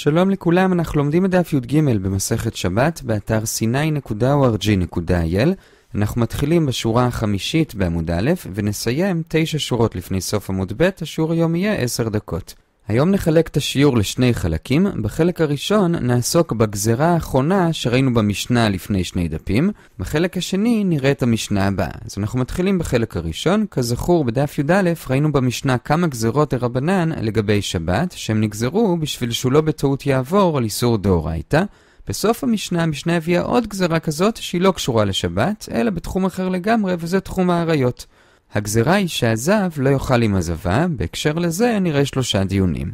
שלום לכולם, אנחנו לומדים את דף י"ג במסכת שבת, באתר sny.org.il. אנחנו מתחילים בשורה החמישית בעמוד א', ונסיים תשע שורות לפני סוף עמוד ב', השיעור היום יהיה עשר דקות. היום נחלק את השיעור לשני חלקים, בחלק הראשון נעסוק בגזרה האחרונה שראינו במשנה לפני שני דפים, בחלק השני נראה את המשנה הבאה. אז אנחנו מתחילים בחלק הראשון, כזכור בדף י"א ראינו במשנה כמה גזרות דרבנן לגבי שבת, שהם נגזרו בשביל שהוא לא בטעות יעבור על איסור דאורייתא. בסוף המשנה, המשנה הביאה עוד גזרה כזאת שהיא לא קשורה לשבת, אלא בתחום אחר לגמרי, וזה תחום האריות. הגזרה היא שהזב לא יאכל עם הזבה, בהקשר לזה נראה שלושה דיונים.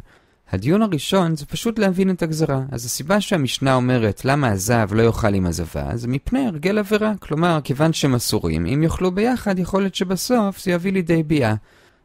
הדיון הראשון זה פשוט להבין את הגזרה. אז הסיבה שהמשנה אומרת למה הזב לא יאכל עם הזבה, זה מפני הרגל עבירה. כלומר, כיוון שהם אסורים, אם יאכלו ביחד, יכול להיות שבסוף זה יביא לידי ביאה.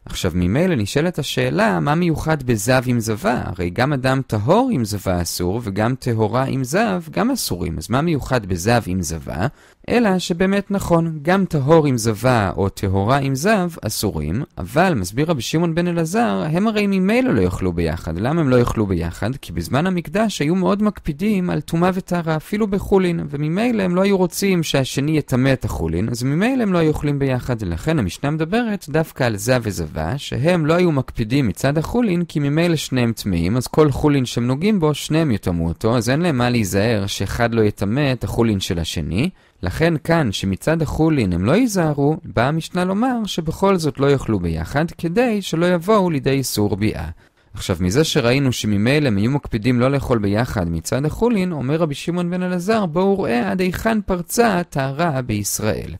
עכשיו, ממילא נשאלת השאלה, מה מיוחד בזב עם זבה? הרי גם אדם טהור עם זבה אסור, וגם טהורה עם זב גם אסורים. אז מה מיוחד בזב עם זבה? אלא שבאמת נכון, גם טהור עם זבה או טהורה עם זב אסורים, אבל מסביר רבי שמעון בן אלעזר, הם הרי ממילא לא יאכלו ביחד. למה הם לא יאכלו ביחד? כי בזמן המקדש היו מאוד מקפידים על טומאה וטהרה, אפילו בחולין, וממילא הם לא היו רוצים שהשני יטמא את החולין, אז ממילא הם לא היו אוכלים ביחד. לכן המשנה מדברת דווקא על זב וזבה, שהם לא היו מקפידים מצד החולין, כי ממילא שניהם טמאים, אז כל חולין שהם נוגעים בו, שניהם יטמאו אותו, אז אין להם מה להיזהר שאחד לא יטמא את החולין של השני. לכן כאן, שמצד החולין הם לא ייזהרו, באה המשנה לומר שבכל זאת לא יאכלו ביחד, כדי שלא יבואו לידי איסור ביאה. עכשיו, מזה שראינו שממילא הם היו מקפידים לא לאכול ביחד מצד החולין, אומר רבי שמעון בן אלעזר, בואו ראה עד היכן פרצה הטהרה בישראל.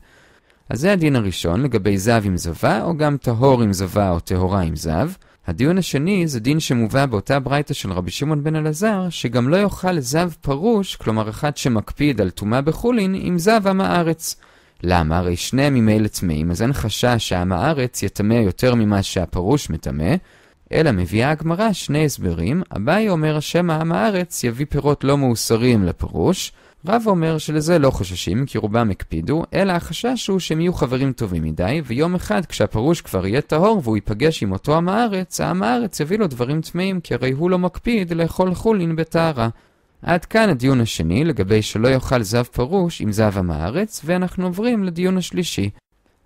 אז זה הדין הראשון, לגבי זב עם זבה, או גם טהור עם זבה או טהורה עם זב. הדיון השני זה דין שמובא באותה ברייתא של רבי שמעון בן אלעזר, שגם לא יאכל זב פרוש, כלומר אחד שמקפיד על טומאה בחולין, עם זב עם הארץ. למה? הרי שניהם ממילא טמאים, אז אין חשש שעם הארץ יטמא יותר ממה שהפרוש מטמא, אלא מביאה הגמרא שני הסברים, אביי אומר השם העם הארץ יביא פירות לא מאוסרים לפרוש, רב אומר שלזה לא חוששים, כי רובם הקפידו, אלא החשש הוא שהם יהיו חברים טובים מדי, ויום אחד כשהפרוש כבר יהיה טהור והוא ייפגש עם אותו עם הארץ, העם הארץ יביא לו דברים טמאים, כי הרי הוא לא מקפיד לאכול חולין בטהרה. עד כאן הדיון השני לגבי שלא יאכל זב פרוש עם זב עם הארץ, ואנחנו עוברים לדיון השלישי.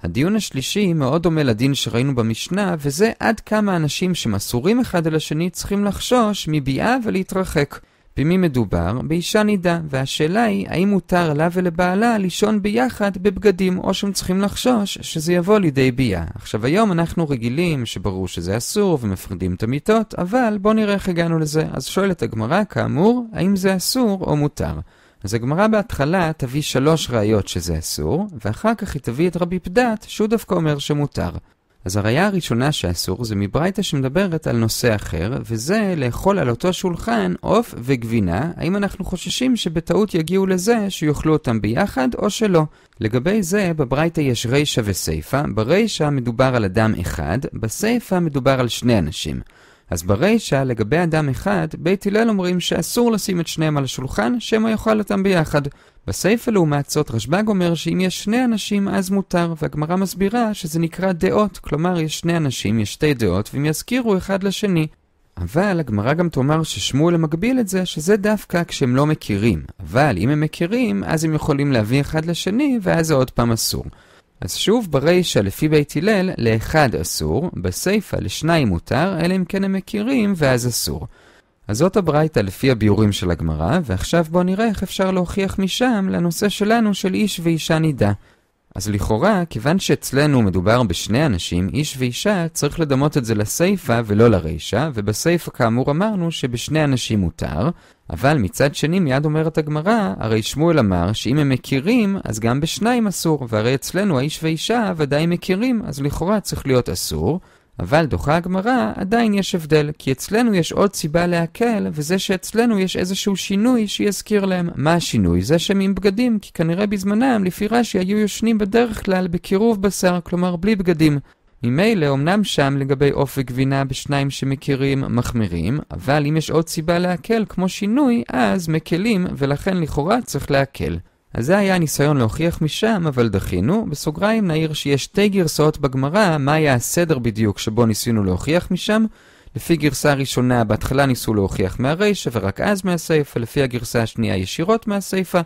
הדיון השלישי מאוד דומה לדין שראינו במשנה, וזה עד כמה אנשים שמסורים אחד אל השני צריכים לחשוש מביאה ולהתרחק. במי מדובר? באישה נידה, והשאלה היא האם מותר לה ולבעלה לישון ביחד בבגדים, או שהם צריכים לחשוש שזה יבוא לידי בייה. עכשיו היום אנחנו רגילים שברור שזה אסור ומפרידים את המיטות, אבל בואו נראה איך הגענו לזה. אז שואלת הגמרא, כאמור, האם זה אסור או מותר? אז הגמרא בהתחלה תביא שלוש ראיות שזה אסור, ואחר כך היא תביא את רבי פדת, שהוא דווקא אומר שמותר. אז הראייה הראשונה שאסור זה מברייתא שמדברת על נושא אחר, וזה לאכול על אותו שולחן עוף וגבינה, האם אנחנו חוששים שבטעות יגיעו לזה שיאכלו אותם ביחד או שלא. לגבי זה, בברייתא יש רישא וסיפא, ברישא מדובר על אדם אחד, בסיפא מדובר על שני אנשים. אז ברישא, לגבי אדם אחד, בית הלל אומרים שאסור לשים את שניהם על השולחן, שמא יאכל אותם ביחד. בסייפה לעומת זאת, רשב"ג אומר שאם יש שני אנשים אז מותר, והגמרא מסבירה שזה נקרא דעות, כלומר יש שני אנשים, יש שתי דעות, והם יזכירו אחד לשני. אבל הגמרא גם תאמר ששמואל מגביל את זה, שזה דווקא כשהם לא מכירים. אבל אם הם מכירים, אז הם יכולים להביא אחד לשני, ואז זה עוד פעם אסור. אז שוב, ברישא לפי בית הלל, לאחד אסור, בסיפא לשניים מותר, אלא אם כן הם מכירים, ואז אסור. אז זאת הברייתא לפי הביורים של הגמרא, ועכשיו בואו נראה איך אפשר להוכיח משם לנושא שלנו של איש ואישה נידה. אז לכאורה, כיוון שאצלנו מדובר בשני אנשים, איש ואישה, צריך לדמות את זה לסיפא ולא לרישא, ובסיפא כאמור אמרנו שבשני אנשים מותר, אבל מצד שני מיד אומרת הגמרא, הרי שמואל אמר שאם הם מכירים, אז גם בשניים אסור, והרי אצלנו האיש ואישה ודאי מכירים, אז לכאורה צריך להיות אסור. אבל דוחה הגמרא, עדיין יש הבדל, כי אצלנו יש עוד סיבה להקל, וזה שאצלנו יש איזשהו שינוי שיזכיר להם. מה השינוי? זה שהם עם בגדים, כי כנראה בזמנם, לפי רש"י, היו יושנים בדרך כלל בקירוב בשר, כלומר בלי בגדים. ממילא, אמנם שם לגבי עוף וגבינה בשניים שמכירים מחמירים, אבל אם יש עוד סיבה להקל כמו שינוי, אז מקלים, ולכן לכאורה צריך להקל. אז זה היה ניסיון להוכיח משם, אבל דחינו. בסוגריים נעיר שיש שתי גרסאות בגמרא, מה היה הסדר בדיוק שבו ניסינו להוכיח משם. לפי גרסה הראשונה, בהתחלה ניסו להוכיח מהרישא ורק אז מהסיפא, לפי הגרסה השנייה ישירות מהסיפא.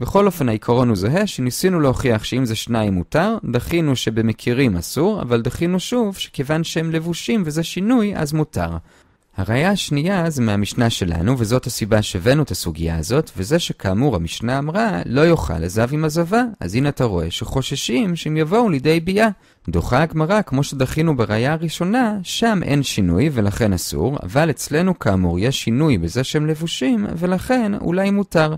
בכל אופן, העיקרון הוא זהה, שניסינו להוכיח שאם זה שניים מותר, דחינו שבמכירים אסור, אבל דחינו שוב שכיוון שהם לבושים וזה שינוי, אז מותר. הראייה השנייה זה מהמשנה שלנו, וזאת הסיבה שהבאנו את הסוגיה הזאת, וזה שכאמור המשנה אמרה, לא יאכל עזב עם עזבה, אז הנה אתה רואה שחוששים שהם יבואו לידי ביאה. דוחה הגמרא, כמו שדחינו בראייה הראשונה, שם אין שינוי ולכן אסור, אבל אצלנו כאמור יש שינוי בזה שהם לבושים, ולכן אולי מותר.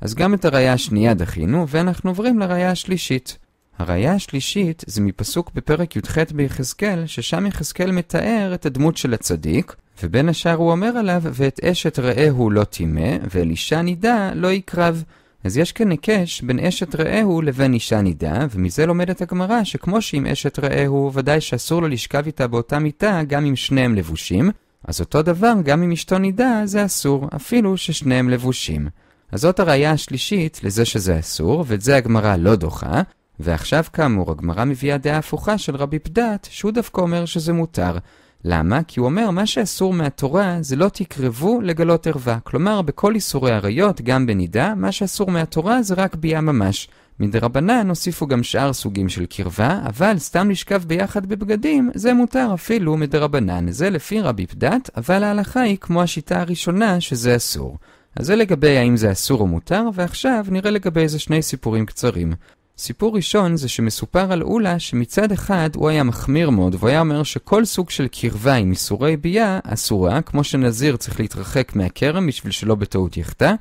אז גם את הראייה השנייה דחינו, ואנחנו עוברים לראייה השלישית. הראייה השלישית זה מפסוק בפרק י"ח ביחזקאל, ששם יחזקאל מתאר את הדמות של הצדיק, ובין השאר הוא אומר עליו, ואת אשת רעהו לא טימא, ואלישע נידה לא יקרב. אז יש כאן היקש בין אשת רעהו לבין אישה נידה, ומזה לומדת הגמרא שכמו שעם אשת רעהו, ודאי שאסור לו לשכב איתה באותה מיטה גם אם שניהם לבושים, אז אותו דבר גם אם אשתו נידה זה אסור, אפילו ששניהם לבושים. אז זאת הראייה השלישית לזה שזה אסור, ואת זה הגמרא לא דוחה, ועכשיו כאמור הגמרא מביאה דעה הפוכה של רבי פדת, שהוא דווקא אומר שזה מותר. למה? כי הוא אומר, מה שאסור מהתורה זה לא תקרבו לגלות ערווה. כלומר, בכל איסורי עריות, גם בנידה, מה שאסור מהתורה זה רק ביה ממש. מדרבנן הוסיפו גם שאר סוגים של קרבה, אבל סתם לשכב ביחד בבגדים, זה מותר אפילו מדרבנן. זה לפי רבי פדת, אבל ההלכה היא כמו השיטה הראשונה שזה אסור. אז זה לגבי האם זה אסור או מותר, ועכשיו נראה לגבי איזה שני סיפורים קצרים. סיפור ראשון זה שמסופר על אולה שמצד אחד הוא היה מחמיר מאוד והוא היה אומר שכל סוג של קרבה עם איסורי בייה אסורה, כמו שנזיר צריך להתרחק מהכרם בשביל שלא בטעות יחטא.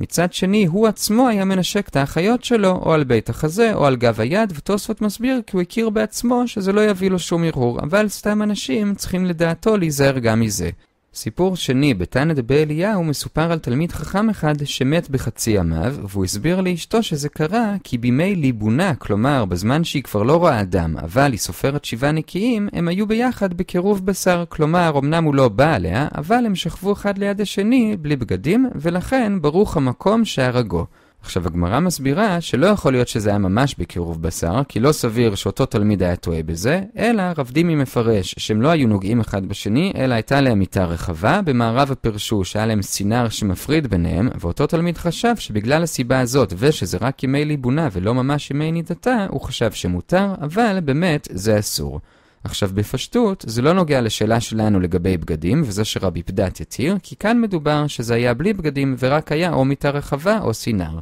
מצד שני, הוא עצמו היה מנשק את האחיות שלו, או על בית החזה, או על גב היד, ותוספות מסביר כי הוא הכיר בעצמו שזה לא יביא לו שום ערעור, אבל סתם אנשים צריכים לדעתו להיזהר גם מזה. סיפור שני בתנא דבי אליהו מסופר על תלמיד חכם אחד שמת בחצי ימיו, והוא הסביר לאשתו שזה קרה כי בימי ליבונה, כלומר בזמן שהיא כבר לא רואה אדם, אבל היא סופרת שבעה נקיים, הם היו ביחד בקירוב בשר, כלומר אמנם הוא לא בא עליה, אבל הם שכבו אחד ליד השני בלי בגדים, ולכן ברוך המקום שהרגו. עכשיו, הגמרא מסבירה שלא יכול להיות שזה היה ממש בקירוב בשר, כי לא סביר שאותו תלמיד היה טועה בזה, אלא רב דימי מפרש שהם לא היו נוגעים אחד בשני, אלא הייתה להם מיטה רחבה, במערב הפרשו שהיה להם סינר שמפריד ביניהם, ואותו תלמיד חשב שבגלל הסיבה הזאת, ושזה רק ימי ליבונה ולא ממש ימי נידתה, הוא חשב שמותר, אבל באמת זה אסור. עכשיו, בפשטות, זה לא נוגע לשאלה שלנו לגבי בגדים, וזה שרבי פדת יתיר, כי כאן מדובר שזה היה בלי בגדים ורק היה או מיטה רחבה או סינר.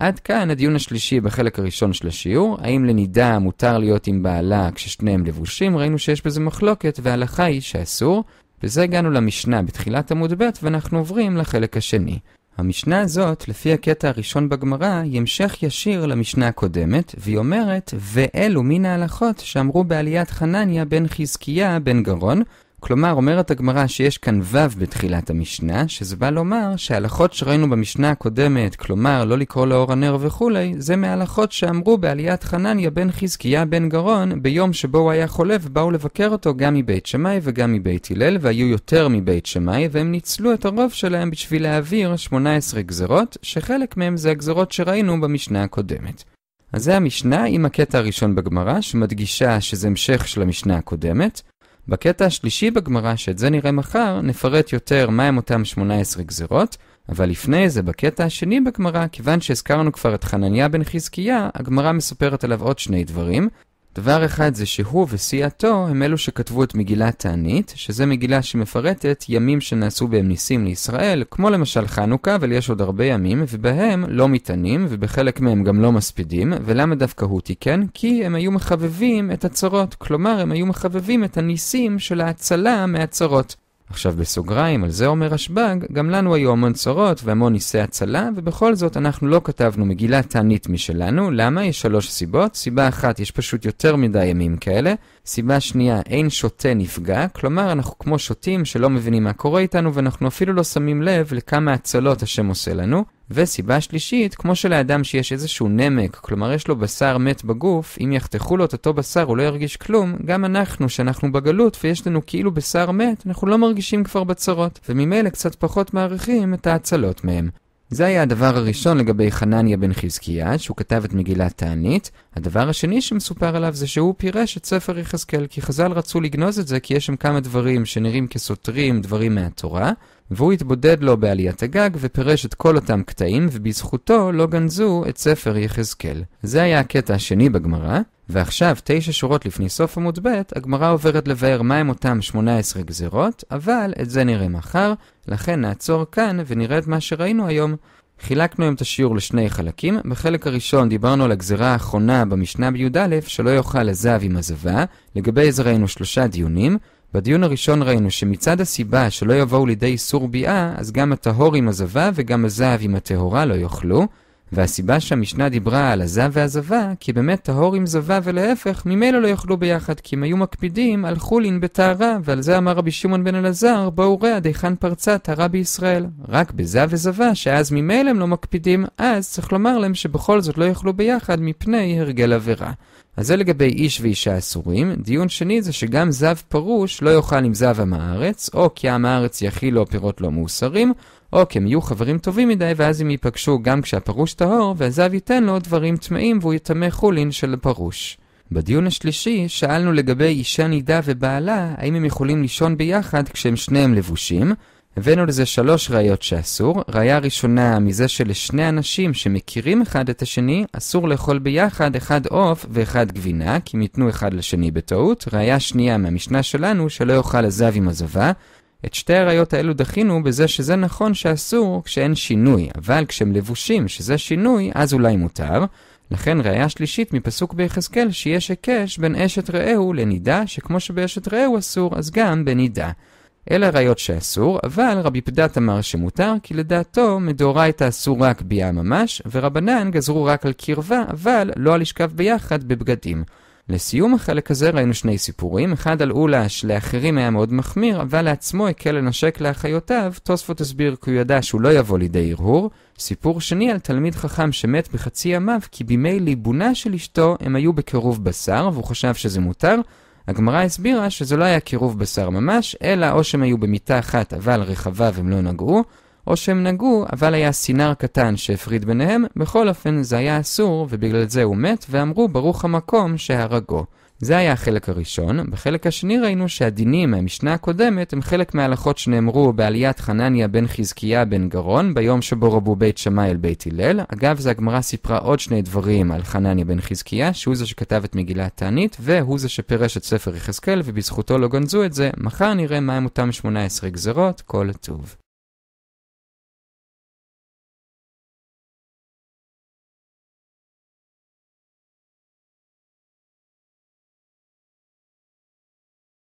עד כאן הדיון השלישי בחלק הראשון של השיעור, האם לנידה מותר להיות עם בעלה כששניהם לבושים, ראינו שיש בזה מחלוקת וההלכה היא שאסור. בזה הגענו למשנה בתחילת עמוד ב' ואנחנו עוברים לחלק השני. המשנה הזאת, לפי הקטע הראשון בגמרא, היא המשך ישיר למשנה הקודמת, והיא אומרת, ואלו מן ההלכות שאמרו בעליית חנניה בן חזקיה בן גרון, כלומר, אומרת הגמרא שיש כאן ו' בתחילת המשנה, שזה בא לומר שההלכות שראינו במשנה הקודמת, כלומר לא לקרוא לאור הנר וכולי, זה מההלכות שאמרו בעליית חנניה בן חזקיה בן גרון, ביום שבו הוא היה חולה ובאו לבקר אותו גם מבית שמאי וגם מבית הלל, והיו יותר מבית שמאי, והם ניצלו את הרוב שלהם בשביל להעביר 18 גזרות, שחלק מהם זה הגזרות שראינו במשנה הקודמת. אז זה המשנה עם הקטע הראשון בגמרא, שמדגישה שזה המשך של המשנה הקודמת. בקטע השלישי בגמרא, שאת זה נראה מחר, נפרט יותר מהם אותם 18 גזרות, אבל לפני זה, בקטע השני בגמרא, כיוון שהזכרנו כבר את חנניה בן חזקיה, הגמרא מספרת עליו עוד שני דברים, דבר אחד זה שהוא וסיעתו הם אלו שכתבו את מגילת תענית, שזה מגילה שמפרטת ימים שנעשו בהם ניסים לישראל, כמו למשל חנוכה, אבל יש עוד הרבה ימים, ובהם לא מתענים, ובחלק מהם גם לא מספידים, ולמה דווקא הוא תיקן? כי הם היו מחבבים את הצרות, כלומר הם היו מחבבים את הניסים של ההצלה מהצרות. עכשיו בסוגריים, על זה אומר רשב"ג, גם לנו היו המון צרות והמון ניסי הצלה, ובכל זאת אנחנו לא כתבנו מגילת תענית משלנו, למה? יש שלוש סיבות. סיבה אחת, יש פשוט יותר מדי ימים כאלה. סיבה שנייה, אין שותה נפגע, כלומר אנחנו כמו שותים שלא מבינים מה קורה איתנו ואנחנו אפילו לא שמים לב לכמה הצלות השם עושה לנו. וסיבה שלישית, כמו שלאדם שיש איזשהו נמק, כלומר יש לו בשר מת בגוף, אם יחתכו לו את אותו בשר הוא לא ירגיש כלום, גם אנחנו שאנחנו בגלות ויש לנו כאילו בשר מת, אנחנו לא מרגישים כבר בצרות, וממילא קצת פחות מעריכים את ההצלות מהם. זה היה הדבר הראשון לגבי חנניה בן חזקיה, שהוא כתב את מגילת תענית. הדבר השני שמסופר עליו זה שהוא פירש את ספר יחזקאל, כי חז"ל רצו לגנוז את זה כי יש שם כמה דברים שנראים כסותרים, דברים מהתורה, והוא התבודד לו בעליית הגג ופירש את כל אותם קטעים, ובזכותו לא גנזו את ספר יחזקאל. זה היה הקטע השני בגמרא, ועכשיו, תשע שורות לפני סוף עמוד ב', הגמרא עוברת לבאר מהם אותם 18 גזרות, אבל את זה נראה מחר, לכן נעצור כאן ונראה את מה שראינו היום. חילקנו היום את השיעור לשני חלקים, בחלק הראשון דיברנו על הגזרה האחרונה במשנה בי"א, שלא יאכל הזב עם הזבה, לגבי זה ראינו שלושה דיונים, בדיון הראשון ראינו שמצד הסיבה שלא יבואו לידי איסור ביאה, אז גם הטהור עם הזבה וגם הזהב עם הטהורה לא יאכלו, והסיבה שהמשנה דיברה על עזה ועזבה, כי באמת טהור עם זבה ולהפך, ממילא לא יאכלו ביחד, כי אם היו מקפידים על חולין בטהרה, ועל זה אמר רבי שמעון בן אלעזר, בואו ראה דהיכן פרצה טהרה בישראל. רק בזה וזבה, שאז ממילא הם לא מקפידים, אז צריך לומר להם שבכל זאת לא יאכלו ביחד מפני הרגל עבירה. אז זה לגבי איש ואישה אסורים. דיון שני זה שגם זב פרוש לא יאכל עם זב עם הארץ, או כי עם הארץ לו פירות לא מאוסרים, או כי הם יהיו חברים טובים מדי, ואז הם ייפגשו גם כשהפרוש טהור, והזב ייתן לו דברים טמאים והוא יטמא חולין של הפרוש. בדיון השלישי שאלנו לגבי אישה נידה ובעלה, האם הם יכולים לישון ביחד כשהם שניהם לבושים. הבאנו לזה שלוש ראיות שאסור. ראיה ראשונה מזה שלשני אנשים שמכירים אחד את השני, אסור לאכול ביחד אחד עוף ואחד גבינה, כי הם ייתנו אחד לשני בטעות. ראיה שנייה מהמשנה שלנו, שלא יאכל הזב עם הזבה. את שתי הראיות האלו דחינו בזה שזה נכון שאסור כשאין שינוי, אבל כשהם לבושים שזה שינוי, אז אולי מותר. לכן ראיה שלישית מפסוק ביחזקאל שיש היקש בין אשת רעהו לנידה, שכמו שבאשת רעהו אסור, אז גם בנידה. אלה ראיות שאסור, אבל רבי פדת אמר שמותר, כי לדעתו מדאורייתא אסור רק ביה ממש, ורבנן גזרו רק על קרבה, אבל לא על לשכב ביחד בבגדים. לסיום החלק הזה ראינו שני סיפורים, אחד על אולה שלאחרים היה מאוד מחמיר, אבל לעצמו הקל לנשק לאחיותיו, תוספות הסביר כי הוא ידע שהוא לא יבוא לידי הרהור. סיפור שני על תלמיד חכם שמת בחצי ימיו, כי בימי ליבונה של אשתו הם היו בקירוב בשר, והוא חשב שזה מותר. הגמרא הסבירה שזה לא היה קירוב בשר ממש, אלא או שהם היו במיטה אחת אבל רחבה והם לא נגעו, או שהם נגעו, אבל היה סינר קטן שהפריד ביניהם, בכל אופן זה היה אסור, ובגלל זה הוא מת, ואמרו ברוך המקום שהרגו. זה היה החלק הראשון. בחלק השני ראינו שהדינים מהמשנה הקודמת הם חלק מההלכות שנאמרו בעליית חנניה בן חזקיה בן גרון, ביום שבו רבו בית שמאי אל בית הלל. אגב, זה הגמרא סיפרה עוד שני דברים על חנניה בן חזקיה, שהוא זה שכתב את מגילת תענית, והוא זה שפירש את ספר יחזקאל, ובזכותו לא גנזו את זה. מחר נראה מהם אותם 18 גזרות, כל טוב.